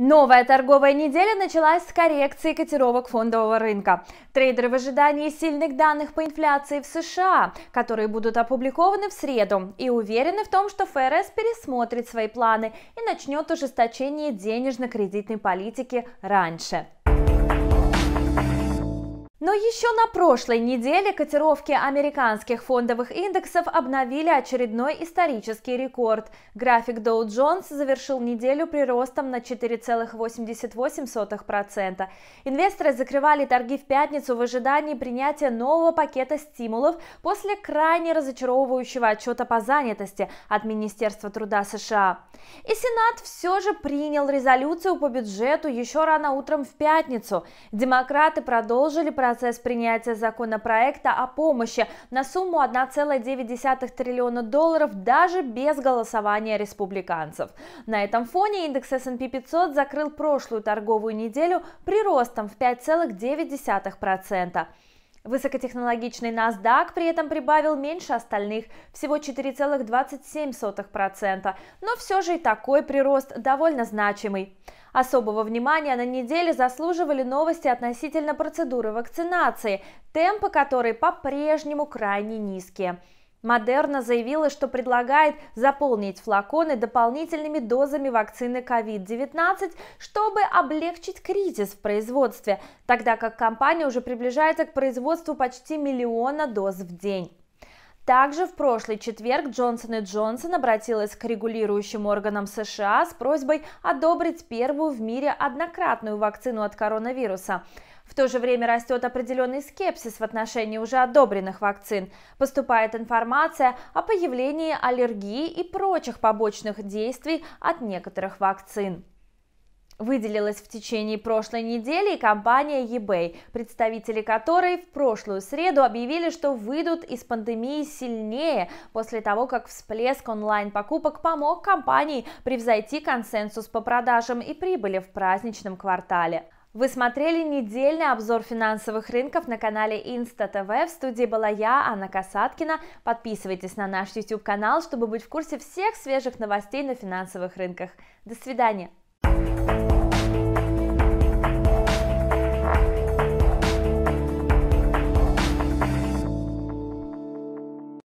Новая торговая неделя началась с коррекции котировок фондового рынка. Трейдеры в ожидании сильных данных по инфляции в США, которые будут опубликованы в среду, и уверены в том, что ФРС пересмотрит свои планы и начнет ужесточение денежно-кредитной политики раньше. Но еще на прошлой неделе котировки американских фондовых индексов обновили очередной исторический рекорд. График Dow Jones завершил неделю приростом на 4,88%. Инвесторы закрывали торги в пятницу в ожидании принятия нового пакета стимулов после крайне разочаровывающего отчета по занятости от Министерства труда США. И Сенат все же принял резолюцию по бюджету еще рано утром в пятницу. Демократы продолжили проект процесс принятия законопроекта о помощи на сумму 1,9 триллиона долларов даже без голосования республиканцев. На этом фоне индекс S&P 500 закрыл прошлую торговую неделю приростом в 5,9%. Высокотехнологичный NASDAQ при этом прибавил меньше остальных, всего 4,27%, но все же и такой прирост довольно значимый. Особого внимания на неделе заслуживали новости относительно процедуры вакцинации, темпы которой по-прежнему крайне низкие – Модерна заявила, что предлагает заполнить флаконы дополнительными дозами вакцины COVID-19, чтобы облегчить кризис в производстве, тогда как компания уже приближается к производству почти миллиона доз в день. Также в прошлый четверг Джонсон и Джонсон обратилась к регулирующим органам США с просьбой одобрить первую в мире однократную вакцину от коронавируса. В то же время растет определенный скепсис в отношении уже одобренных вакцин. Поступает информация о появлении аллергии и прочих побочных действий от некоторых вакцин выделилась в течение прошлой недели компания eBay, представители которой в прошлую среду объявили, что выйдут из пандемии сильнее после того, как всплеск онлайн-покупок помог компании превзойти консенсус по продажам и прибыли в праздничном квартале. Вы смотрели недельный обзор финансовых рынков на канале Инста ТВ. В студии была я, Анна Касаткина. Подписывайтесь на наш YouTube канал, чтобы быть в курсе всех свежих новостей на финансовых рынках. До свидания!